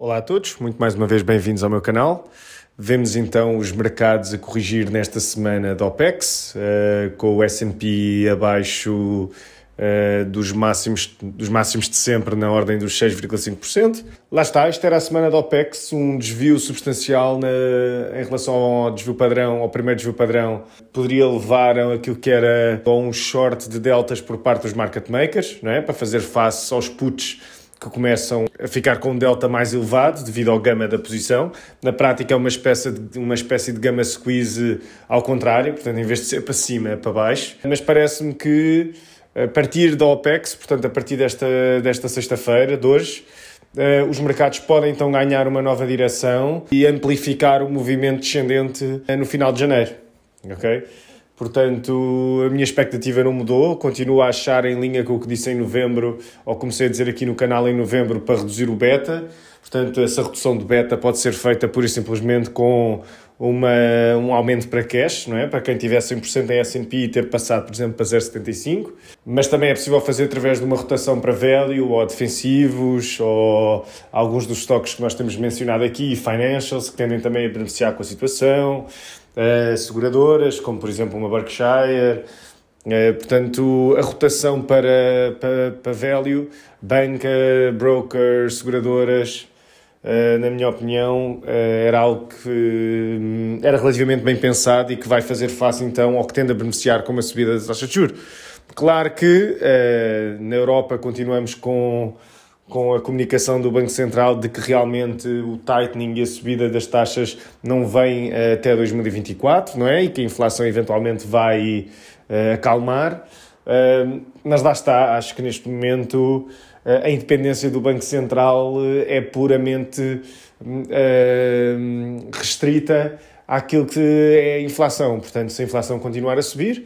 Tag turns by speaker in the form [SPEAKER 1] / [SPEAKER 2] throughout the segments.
[SPEAKER 1] Olá a todos, muito mais uma vez bem-vindos ao meu canal. Vemos então os mercados a corrigir nesta semana da OPEX, uh, com o S&P abaixo uh, dos, máximos, dos máximos de sempre na ordem dos 6,5%. Lá está, esta era a semana da OPEX, um desvio substancial na, em relação ao desvio padrão, ao primeiro desvio padrão, poderia levar aquilo que era um short de deltas por parte dos market makers, não é? para fazer face aos puts que começam a ficar com um delta mais elevado devido ao gama da posição. Na prática é uma espécie de, uma espécie de gama squeeze ao contrário, portanto, em vez de ser para cima, é para baixo. Mas parece-me que a partir da OPEX, portanto, a partir desta, desta sexta-feira, de hoje, eh, os mercados podem então ganhar uma nova direção e amplificar o movimento descendente eh, no final de janeiro. ok? Portanto, a minha expectativa não mudou, continuo a achar em linha com o que disse em novembro, ou comecei a dizer aqui no canal em novembro, para reduzir o beta. Portanto, essa redução de beta pode ser feita pura e simplesmente com uma, um aumento para cash, não é? para quem tiver 100% em S&P e ter passado, por exemplo, para 0,75. Mas também é possível fazer através de uma rotação para value, ou defensivos, ou alguns dos estoques que nós temos mencionado aqui, financials, que tendem também a beneficiar com a situação. Eh, seguradoras, como por exemplo uma Berkshire. Eh, portanto, a rotação para, para, para value, banca, broker, seguradoras, eh, na minha opinião, era algo que hum, era relativamente bem pensado e que vai fazer face então ao que tende a beneficiar com uma subida das taxas de juros. Claro que na Europa continuamos com com a comunicação do Banco Central de que realmente o tightening e a subida das taxas não vem eh, até 2024, não é? E que a inflação eventualmente vai eh, acalmar. Ehm, mas lá está, acho que neste momento eh, a independência do Banco Central é puramente hum, ehm, restrita àquilo que é a inflação. Portanto, se a inflação continuar a subir,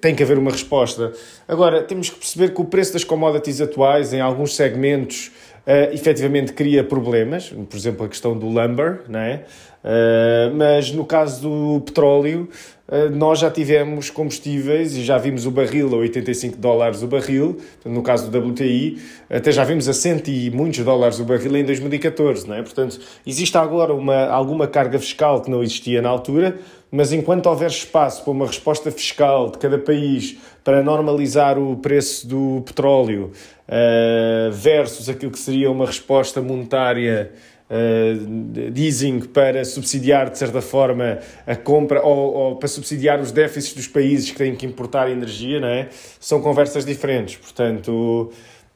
[SPEAKER 1] tem que haver uma resposta. Agora, temos que perceber que o preço das commodities atuais, em alguns segmentos, uh, efetivamente cria problemas, por exemplo, a questão do lumber, não é? Uh, mas no caso do petróleo, eh, nós já tivemos combustíveis e já vimos o barril a 85 dólares o barril, no caso do WTI, até já vimos a 100 e muitos dólares o barril em 2014, não é? Portanto, existe agora uma, alguma carga fiscal que não existia na altura, mas enquanto houver espaço para uma resposta fiscal de cada país para normalizar o preço do petróleo uh, versus aquilo que seria uma resposta monetária uh, eh, easing para subsidiar, de certa forma, a compra ou, ou, para subsidiar os déficits dos países que têm que importar energia, não é? são conversas diferentes. Portanto,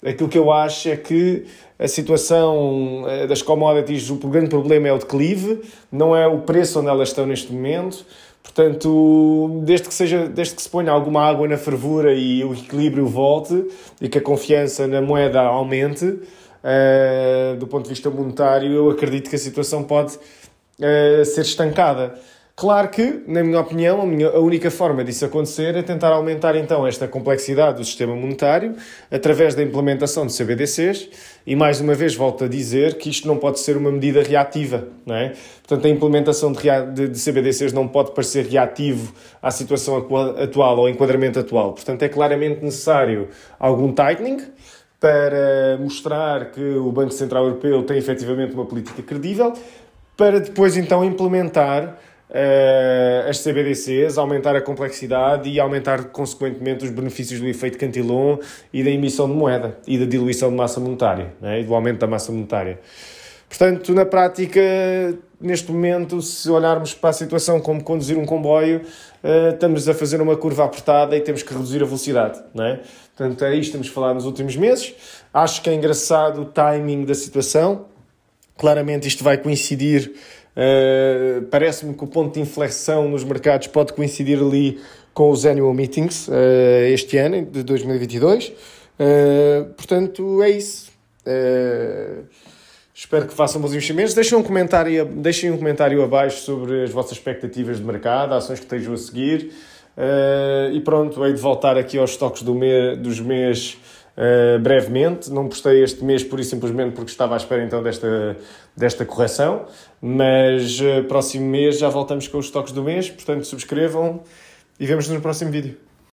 [SPEAKER 1] aquilo que eu acho é que a situação eh, das commodities, o grande problema é o declive, não é o preço onde elas estão neste momento. Portanto, desde que, seja, desde que se ponha alguma água na fervura e o equilíbrio volte e que a confiança na moeda aumente, uh, do ponto de vista monetário, eu acredito que a situação pode uh, ser estancada. Claro que, na minha opinião, a, minha, a, única forma disso acontecer é tentar aumentar então esta complexidade do sistema monetário através da implementação de CBDCs e, mais uma vez, volto a dizer que isto não pode ser uma medida reativa. Não é? Portanto, a implementação de, de, de CBDCs não pode parecer reativo à situação atual ou ao enquadramento atual. Portanto, é claramente necessário algum tightening, para mostrar que o Banco Central Europeu tem efetivamente uma política credível, para depois então implementar uh, as CBDCs, aumentar a complexidade e aumentar consequentemente os benefícios do efeito Cantillon e da emissão de moeda e da diluição de massa monetária né, e do aumento da massa monetária. Portanto, na prática, neste momento, se olharmos para a situação como conduzir um comboio, eh, estamos a fazer uma curva apertada e temos que reduzir a velocidade, não é? Portanto, é isto que temos falado nos últimos meses. Acho que é engraçado o timing da situação. Claramente isto vai coincidir, uh, parece-me que o ponto de inflexão nos mercados pode coincidir ali com os annual meetings uh, este ano, de 2022. Uh, portanto, é isso. Espero que façam bons investimentos. Deixem um comentário, deixem um comentário abaixo sobre as vossas expectativas de mercado, ações que estejam a seguir. Uh, e pronto, hei de voltar aqui aos estoques do me, dos meses uh, eh, brevemente. Não postei este mês por e simplesmente porque estava à espera então desta, desta correção. Mas uh, próximo mês já voltamos com os estoques do mês. Portanto, subscrevam e vemos-nos no próximo vídeo.